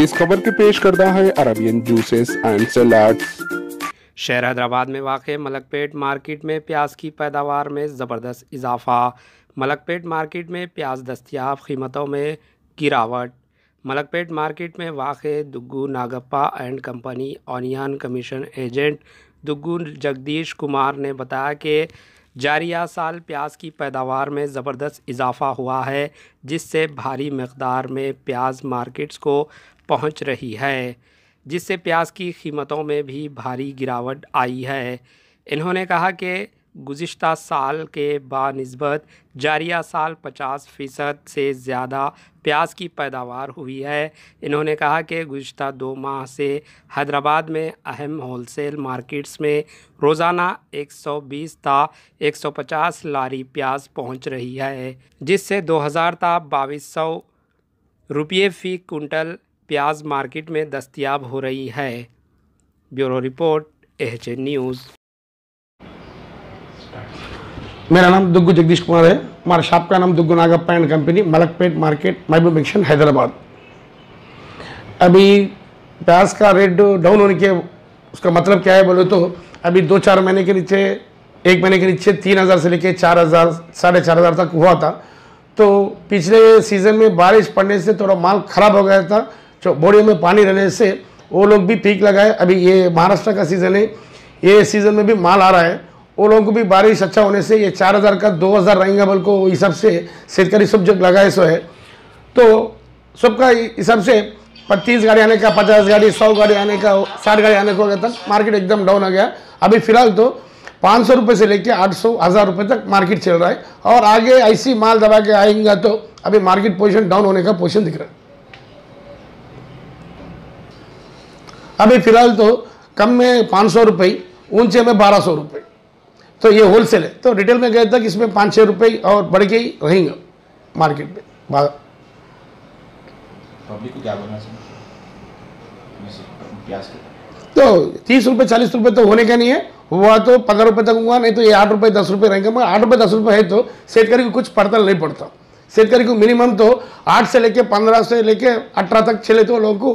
इस खबर के पेश करता है अरबियन जूसेस एंड सलाड्स शहर हैदराबाद में वाक़ मलकपेट मार्केट में प्याज की पैदावार में ज़बरदस्त इजाफा मलकपेट मार्केट में प्याज दस्तियाब कीमतों में गिरावट मलकपेट मार्केट में वाक़ Duggu Nagappa and company onion commission agent Duggu Jagdish Kumar ने बताया कि जारिया साल प्याज की पैदावार में ज़बरदस्त इजाफा हुआ है जिससे भारी मकदार में प्याज मार्केट्स को पहुंच रही है जिससे प्याज की कीमतों में भी भारी गिरावट आई है इन्होंने कहा कि गुज्त साल के बानस्बत जारिया साल 50 फ़ीसद से ज़्यादा प्याज की पैदावार हुई है इन्होंने कहा कि गुज्त दो माह से हैदराबाद में अहम होलसेल मार्केट्स में रोज़ाना 120 ता 150 लारी प्याज पहुंच रही है जिससे 2000 ता बाईस सौ रुपये फ़ी कुंटल प्याज मार्केट में दस्तियाब हो रही है ब्यूरो रिपोर्ट एच न्यूज़ मेरा नाम दुग्गू जगदीश कुमार है हमारे शॉप का नाम Duggu Nagappa and company Malakpet market Mahboob mansion Hyderabad अभी प्याज का रेट डाउन होने के उसका मतलब क्या है बोले तो अभी दो चार महीने के नीचे एक महीने के नीचे तीन हज़ार से लेके चार हज़ार साढ़े चार हज़ार तक हुआ था तो पिछले सीज़न में बारिश पड़ने से थोड़ा माल ख़राब हो गया था जो बोड़ियों में पानी रहने से वो लोग भी पीक लगाए अभी ये महाराष्ट्र का सीज़न है ये सीज़न में भी माल आ रहा है वो लोगों को भी बारिश अच्छा होने से ये चार हज़ार का दो हज़ार रहेंगे बल्कि वो हिसाब से सरकारी सब जो लगाए सो है तो सबका हिसाब से पच्चीस गाड़ी आने का पचास गाड़ी सौ गाड़ी आने का साठ गाड़ी आने को हो गया था मार्केट एकदम डाउन हो गया अभी फिलहाल तो पाँच सौ रुपये से लेकर आठ सौ हज़ार रुपये तक मार्केट चल रहा है और आगे ऐसी माल दबा के आएंगा तो अभी मार्केट पोजिशन डाउन होने का पोजिशन दिख रहा है अभी फिलहाल तो कम में पाँच सौ रुपये ऊंचे में बारह सौ रुपये तो ये होल सेल है तो रिटेल में था कि इसमें पाँच छः रुपये और बढ़ के ही रहेंगे मार्केट में पब्लिक को क्या बोलना चाहिए तो तीस रुपये चालीस रुपये तो होने का नहीं है हुआ तो पंद्रह रुपये तक हुआ नहीं तो ये आठ रुपये दस रुपये रहेंगे मगर आठ रुपये दस रुपये है तो शेतकारी को कुछ पड़ता नहीं पड़ता शेतकारी को मिनिमम तो आठ से लेके पंद्रह से लेके अठारह तक चले तो लोगों को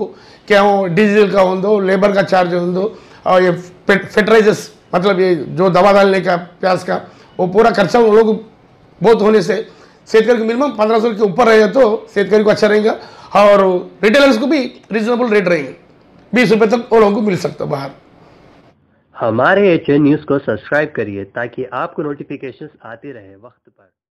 क्या हो डीजल का हो लेबर का चार्ज हो और ये फर्टिलाइजर्स मतलब ये जो दवा डालने का प्याज का वो पूरा खर्चा उन लोग बहुत होने से शेतकारी को मिनिमम पंद्रह सौ के ऊपर रहेगा तो शेतकारी को अच्छा रहेगा हाँ, और रिटेलर्स को भी रिजनेबल रेट रहेंगे बीस रुपये तक वो लोगों को मिल सकता बाहर हमारे एच न्यूज़ को सब्सक्राइब करिए ताकि आपको नोटिफिकेशन आते रहे वक्त पर